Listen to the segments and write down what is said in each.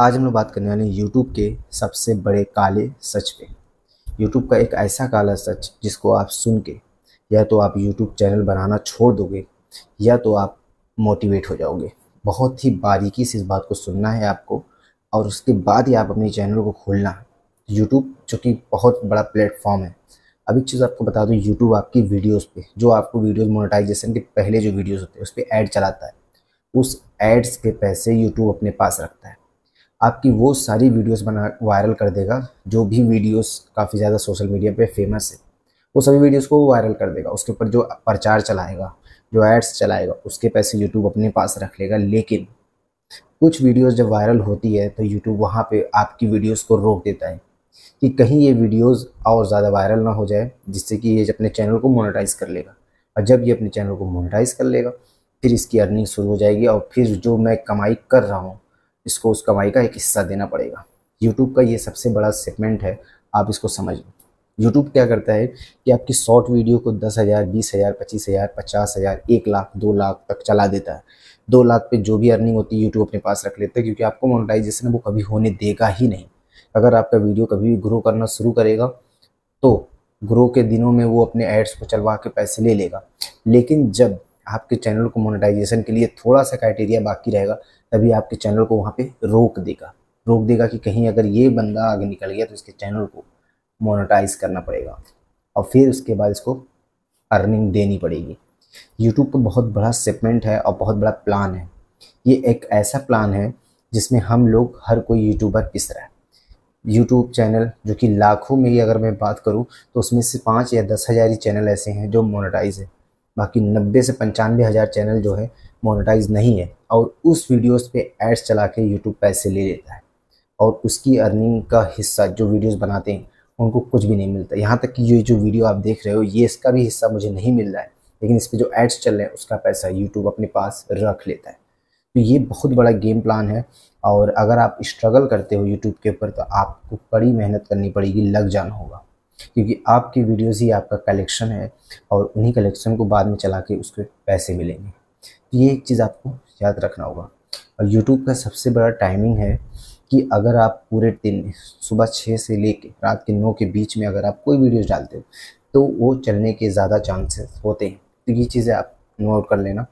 आज हम लोग बात करने वाले हैं यूट्यूब के सबसे बड़े काले सच पे यूट्यूब का एक ऐसा काला सच जिसको आप सुन के या तो आप यूट्यूब चैनल बनाना छोड़ दोगे या तो आप मोटिवेट हो जाओगे बहुत ही बारीकी से इस बात को सुनना है आपको और उसके बाद ही आप अपने चैनल को खोलना है यूट्यूब जो कि बहुत बड़ा प्लेटफॉर्म है अब एक चीज़ आपको बता दूँ यूट्यूब आपकी वीडियोस पे जो आपको वीडियोस मोनेटाइजेशन के पहले जो वीडियोस होते हैं उस पर ऐड चलाता है उस एड्स के पैसे यूट्यूब अपने पास रखता है आपकी वो सारी वीडियोस बना वायरल कर देगा जो भी वीडियोस काफ़ी ज़्यादा सोशल मीडिया पे फेमस है वो सभी वीडियोस को वायरल कर देगा उसके ऊपर जो प्रचार चलाएगा जो एड्स चलाएगा उसके पैसे यूट्यूब अपने पास रख लेगा लेकिन कुछ वीडियोस जब वायरल होती है तो यूट्यूब वहाँ पे आपकी वीडियोस को रोक देता है कि कहीं ये वीडियोस और ज़्यादा वायरल ना हो जाए जिससे कि ये अपने चैनल को मोनेटाइज कर लेगा और जब ये अपने चैनल को मोनेटाइज कर लेगा फिर इसकी अर्निंग शुरू हो जाएगी और फिर जो मैं कमाई कर रहा हूँ इसको उस कमाई का एक हिस्सा देना पड़ेगा यूट्यूब का ये सबसे बड़ा सेगमेंट है आप इसको समझ लो यूट्यूब क्या करता है कि आपकी शॉर्ट वीडियो को दस हज़ार बीस हज़ार पच्चीस हज़ार पचास हज़ार एक लाख दो लाख तक चला देता है दो लाख पे जो भी अर्निंग होती है यूट्यूब अपने पास रख लेता है क्योंकि आपको मोनेटाइजेशन वो कभी होने देगा ही नहीं अगर आपका वीडियो कभी भी ग्रो करना शुरू करेगा तो ग्रो के दिनों में वो अपने एड्स को चलवा के पैसे ले लेगा लेकिन जब आपके चैनल को मोनेटाइजेशन के लिए थोड़ा सा क्राइटेरिया बाकी रहेगा तभी आपके चैनल को वहाँ पे रोक देगा रोक देगा कि कहीं अगर ये बंदा आगे निकल गया तो इसके चैनल को मोनेटाइज करना पड़ेगा और फिर उसके बाद इसको अर्निंग देनी पड़ेगी यूट्यूब पर बहुत बड़ा सेगमेंट है और बहुत बड़ा प्लान है ये एक ऐसा प्लान है जिसमें हम लोग हर कोई यूट्यूबर पिस रहा है यूट्यूब चैनल जो कि लाखों में ही अगर मैं बात करूं तो उसमें से पाँच या दस हज़ार ही चैनल ऐसे हैं जो मोनेटाइज है बाकी नब्बे से पंचानवे हज़ार चैनल जो है मोनेटाइज नहीं है और उस वीडियोस पे एड्स चला के यूट्यूब पैसे ले लेता है और उसकी अर्निंग का हिस्सा जो वीडियोस बनाते हैं उनको कुछ भी नहीं मिलता यहाँ तक कि ये जो वीडियो आप देख रहे हो ये इसका भी हिस्सा मुझे नहीं मिल रहा है लेकिन इस पर जो एड्स चल रहे हैं उसका पैसा यूट्यूब अपने पास रख लेता है तो ये बहुत बड़ा गेम प्लान है और अगर आप स्ट्रगल करते हो यूट्यूब के ऊपर तो आपको कड़ी मेहनत करनी पड़ेगी लग जाना होगा क्योंकि आपकी वीडियोज़ ही आपका कलेक्शन है और उन्हीं कलेक्शन को बाद में चला के उसके पैसे मिलेंगे तो ये एक चीज़ आपको याद रखना होगा और यूट्यूब का सबसे बड़ा टाइमिंग है कि अगर आप पूरे दिन सुबह छः से ले रात के नौ के बीच में अगर आप कोई वीडियोज डालते हो तो वो चलने के ज़्यादा चांसेस होते हैं तो ये चीज़ें आप नोट कर लेना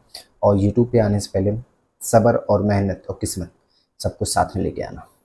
और यूट्यूब पे आने से पहले सब्र और मेहनत और किस्मत सबको साथ में लेके आना